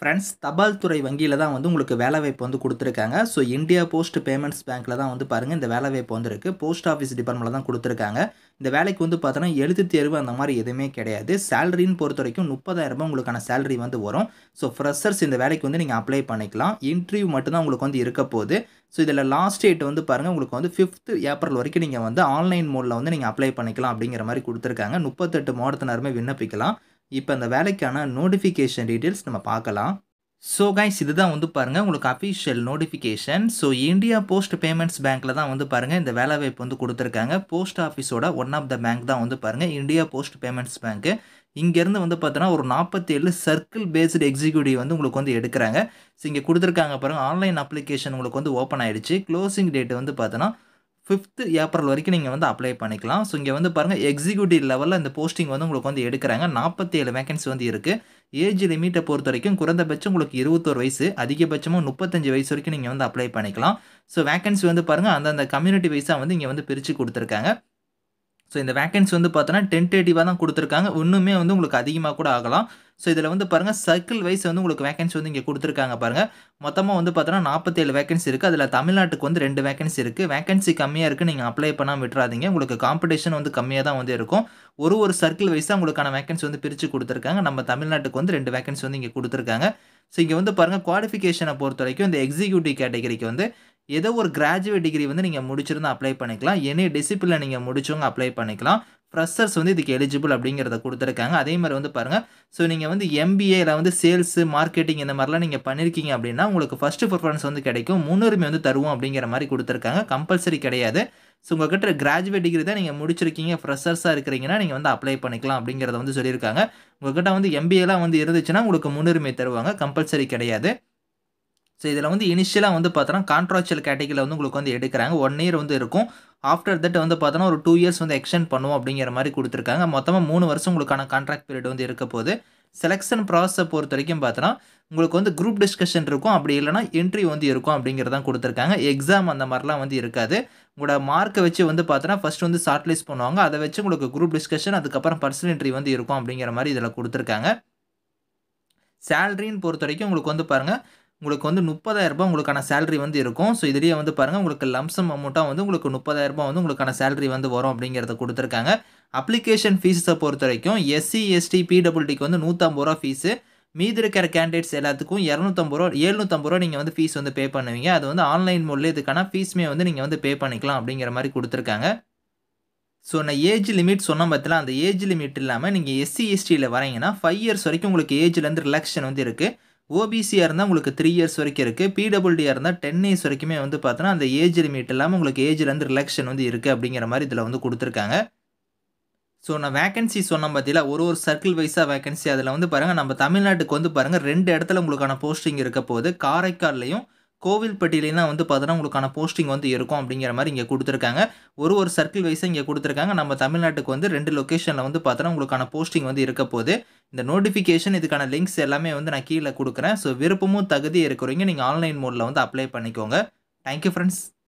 friends தபால் துறை வங்கியில் தான் வந்து உங்களுக்கு வேலைவாய்ப்பு வந்து கொடுத்துருக்காங்க ஸோ இந்தியா போஸ்ட் பேமெண்ட்ஸ் பேங்க்கில் தான் வந்து பாருங்கள் இந்த வேலைவாய்ப்பு வந்து இருக்குது போஸ்ட் ஆஃபீஸ் டிபார்ட்மெண்ட்டில் தான் கொடுத்துருக்காங்க இந்த வேலைக்கு வந்து பார்த்தோன்னா எழுத்து தேர்வு அந்த மாதிரி எதுவுமே கிடையாது சேலரின்னு பொறுத்த வரைக்கும் முப்பதாயிரம் உங்களுக்கான சேலரி வந்து வரும் ஸோ ஃப்ரெஷர்ஸ் இந்த வேலைக்கு வந்து நீங்கள் அப்ளை பண்ணிக்கலாம் இன்டர்வியூ மட்டும்தான் உங்களுக்கு வந்து இருக்க போகுது ஸோ இதில் லாஸ்ட் டேட் வந்து பாருங்கள் உங்களுக்கு வந்து ஃபிஃப்த் ஏப்ரல் வரைக்கும் நீங்கள் வந்து ஆன்லைன் மோடில் வந்து நீங்கள் அப்ளை பண்ணிக்கலாம் அப்படிங்கிற மாதிரி கொடுத்துருக்காங்க முப்பத்தெட்டு மாவட்டத்தினருமே விண்ணப்பிக்கலாம் இப்போ அந்த வேலைக்கான நோட்டிஃபிகேஷன் டீட்டெயில்ஸ் நம்ம பார்க்கலாம் ஸோ கைஸ் இதுதான் வந்து பாருங்கள் உங்களுக்கு official notification so India post payments பேங்க்கில் தான் வந்து பாருங்கள் இந்த வேலைவாய்ப்பு வந்து கொடுத்துருக்காங்க போஸ்ட் ஆஃபீஸோட ஒன் ஆஃப் த பேங்க் தான் வந்து பாருங்கள் இந்தியா போஸ்ட் பேமெண்ட்ஸ் பேங்க்கு இங்கேருந்து வந்து பார்த்தோன்னா ஒரு நாற்பத்தேழு சர்க்கிள் பேஸ்டு எக்ஸிக்யூட்டிவ் வந்து உங்களுக்கு வந்து எடுக்கிறாங்க ஸோ இங்கே கொடுத்துருக்காங்க பாருங்கள் ஆன்லைன் அப்ளிகேஷன் உங்களுக்கு வந்து ஓப்பன் ஆகிடுச்சு க்ளோசிங் டேட் வந்து பார்த்தோன்னா ஃபிஃப்த்து ஏப்ரல் வரைக்கும் நீங்கள் வந்து அப்ளை பண்ணிக்கலாம் ஸோ இங்கே வந்து பாருங்கள் எக்ஸிக்யூட்டிவ் லெவலில் இந்த போஸ்டிங் வந்து உங்களுக்கு வந்து எடுக்கிறாங்க நாற்பத்தி வேகன்சி வந்து இருக்குது ஏஜ் லிமிட்டை பொறுத்த வரைக்கும் குறைந்தபட்சம் உங்களுக்கு இருபத்தோரு வயசு அதிகபட்சமும் முப்பத்தஞ்சு வயசு வரைக்கும் நீங்கள் வந்து அப்ளை பண்ணிக்கலாம் ஸோ வேகன்சி வந்து பாருங்கள் அந்தந்த கம்யூனிட்டி வைஸாக வந்து இங்கே வந்து பிரித்து கொடுத்துருக்காங்க ஸோ இந்த வேக்கன்சி வந்து பார்த்தோன்னா டென்டேட்டிவாக தான் கொடுத்துருக்காங்க இன்னுமே வந்து உங்களுக்கு அதிகமாக கூட ஆகலாம் ஸோ இதில் வந்து பாருங்கள் சர்க்கிள் வைஸ் வந்து உங்களுக்கு வேக்கன்சி வந்து இங்கே கொடுத்துருக்காங்க பாருங்கள் மொத்தமாக வந்து பார்த்தோன்னா நாற்பத்தேழு வேக்கன்சி இருக்குது அதில் தமிழ்நாட்டுக்கு வந்து ரெண்டு வேக்கன்சி இருக்குது வேக்கன்சி கம்மியாக இருக்குது நீங்கள் அப்ளை பண்ணால் விட்டுறாதீங்க உங்களுக்கு காம்படிஷன் வந்து கம்மியாக தான் வந்து இருக்கும் ஒரு ஒரு சர்க்கிள் வைஸாக உங்களுக்கான வேக்கன்சி வந்து பிரித்து கொடுத்துருக்காங்க நம்ம தமிழ்நாட்டுக்கு வந்து ரெண்டு வேக்கன்சி வந்து இங்கே கொடுத்துருக்காங்க ஸோ இங்கே வந்து பாருங்கள் குவாலிஃபிகேஷனை பொறுத்த வரைக்கும் இந்த எக்ஸிக்யூட்டிவ் கேட்டகரிக்கு வந்து ஏதோ ஒரு கிராஜுவேட் டிகிரி வந்து நீங்கள் முடிச்சிருந்தா அப்ளை பண்ணிக்கலாம் எனி டிசிப்ளினில் நீங்கள் முடிச்சவங்க அப்ளை பண்ணிக்கலாம் ஃப்ரெஷர்ஸ் வந்து இதுக்கு எலிஜிபிள் அப்படிங்கிறத கொடுத்துருக்காங்க அதே மாதிரி வந்து பாருங்கள் ஸோ நீங்கள் வந்து எம்பிஏயில் வந்து சேல்ஸு மார்க்கெட்டிங் இந்த மாதிரிலாம் நீங்கள் பண்ணியிருக்கீங்க அப்படின்னா உங்களுக்கு ஃபஸ்ட்டு ப்ரிஃபரன்ஸ் வந்து கிடைக்கும் முன்னுரிமை வந்து தருவோம் அப்படிங்கிற மாதிரி கொடுத்துருக்காங்க கம்பல்சரி கிடையாது ஸோ உங்கள் கிட்ட கிராஜுவேட் டிகிரி தான் நீங்கள் முடிச்சிருக்கீங்க ஃப்ரெஷர்ஸாக இருக்கிறீங்கன்னா நீங்கள் வந்து அப்ளை பண்ணிக்கலாம் அப்படிங்கிறத வந்து சொல்லியிருக்காங்க உங்கள்கிட்ட வந்து எம்பிஏலாம் வந்து இருந்துச்சுன்னா உங்களுக்கு முன்னுரிமை தருவாங்க கம்பல்சரி கிடையாது ஸோ இதில் வந்து இனிஷியலாக வந்து பார்த்தோன்னா கான்ட்ராக்சுவல் கேட்டகிரியில் வந்து உங்களுக்கு வந்து எடுக்கிறாங்க ஒன் இயர் வந்து இருக்கும் ஆஃப்டர் தட் வந்து பார்த்தோன்னா ஒரு டூ இயர்ஸ் வந்து எக்ஸ்டெண்ட் பண்ணுவோம் அப்படிங்கிற மாதிரி கொடுத்துருக்காங்க மொத்தமாக மூணு வருஷம் உங்களுக்கான கான்ட்ராக்ட் பீரியட் வந்து இருக்க போது செலெக்ஷன் ப்ராசஸை பொறுத்த வரைக்கும் பார்த்தோன்னா உங்களுக்கு வந்து குரூப் டிஸ்கஷன் இருக்கும் அப்படி இல்லைனா என்ட்ரி வந்து இருக்கும் அப்படிங்கிறதான் கொடுத்துருக்காங்க எக்ஸாம் அந்த மாதிரிலாம் வந்து இருக்காது உங்களோட மார்க்கை வச்சு வந்து பார்த்தோன்னா ஃபஸ்ட் வந்து ஷார்ட் லிஸ்ட் பண்ணுவாங்க அதை வச்சு உங்களுக்கு குரூப் டிஸ்கஷன் அதுக்கப்புறம் பர்சனல் என்ட்ரி வந்து இருக்கும் அப்படிங்கிற மாதிரி இதில் கொடுத்துருக்காங்க சேலரின்னு பொறுத்த வரைக்கும் உங்களுக்கு வந்து பாருங்கள் உங்களுக்கு வந்து ரூபாய் உங்களுக்கான சேலரி வந்து இருக்கும் ஸோ இதுலேயே வந்து பாருங்கள் உங்களுக்கு லம்சம் அமௌண்ட்டாக வந்து உங்களுக்கு ரூபாய் வந்து உங்களுக்கான சேலரி வந்து வரும் அப்படிங்கிறத கொடுத்துருக்காங்க அப்ளிகேஷன் ஃபீஸை பொறுத்த வரைக்கும் எஸ்சி எஸ்டி பிடபிள்டிக்கு வந்து நூற்றம்பது ரூபா ஃபீஸு மீதி இருக்கிற கேண்டிடேட்ஸ் எல்லாத்துக்கும் இரநூத்தம்பது ரூபா எழுநூத்தம்பது ரூபா நீங்கள் வந்து ஃபீஸ் வந்து பே பண்ணுவீங்க அது வந்து ஆன்லைன் மூலில் இதுக்கான ஃபீஸுமே வந்து நீங்கள் வந்து பே பண்ணிக்கலாம் அப்படிங்கிற மாதிரி கொடுத்துருக்காங்க ஸோ நான் ஏஜ் லிமிட் சொன்ன பார்த்தலாம் அந்த ஏஜ் லிமிட் இல்லாமல் நீங்கள் எஸ்சி எஸ்டியில் வரீங்கன்னா ஃபைவ் இயர்ஸ் வரைக்கும் உங்களுக்கு ஏஜ்லேருந்து ரிலாக்ஷன் வந்து இருக்குது ஓபிசியாக இருந்தால் உங்களுக்கு த்ரீ இயர்ஸ் வரைக்கும் இருக்குது பிடபிள்டியாக இருந்தால் டென் இயர்ஸ் வரைக்குமே வந்து பார்த்தோன்னா அந்த ஏஜ் லிமிட் இல்லாமல் உங்களுக்கு ஏஜ்லேருந்து ரிலாக்ஷன் வந்து இருக்குது அப்படிங்கிற மாதிரி இதில் வந்து கொடுத்துருக்காங்க ஸோ நான் வேகன்சி சொன்ன பார்த்தீங்கன்னா ஒரு ஒரு சர்க்கிள் வைஸாக வேகன்சி அதில் வந்து பாருங்கள் நம்ம தமிழ்நாட்டுக்கு வந்து பாருங்கள் ரெண்டு இடத்துல உங்களுக்கான போஸ்டிங் இருக்க போகுது காரைக்கால்லையும் பட்டியலாம் வந்து பார்த்தோன்னா உங்களுக்கான போஸ்டிங் வந்து இருக்கும் அப்படிங்கிற மாதிரி இங்கே கொடுத்துருக்காங்க ஒரு ஒரு சர்க்கிள் வைஸாக இங்கே கொடுத்துருக்காங்க நம்ம தமிழ்நாட்டுக்கு வந்து ரெண்டு லொக்கேஷனில் வந்து பார்த்தோன்னா உங்களுக்கான போஸ்டிங் வந்து இருக்க போது இந்த நோட்டிஃபிகேஷன் இதுக்கான லிங்க்ஸ் எல்லாமே வந்து நான் கீழே கொடுக்குறேன் ஸோ விருப்பமும் தகுதி இருக்கிறவங்க நீங்கள் ஆன்லைன் மோடில் வந்து அப்ளை பண்ணிக்கோங்க தேங்க்யூ ஃப்ரெண்ட்ஸ்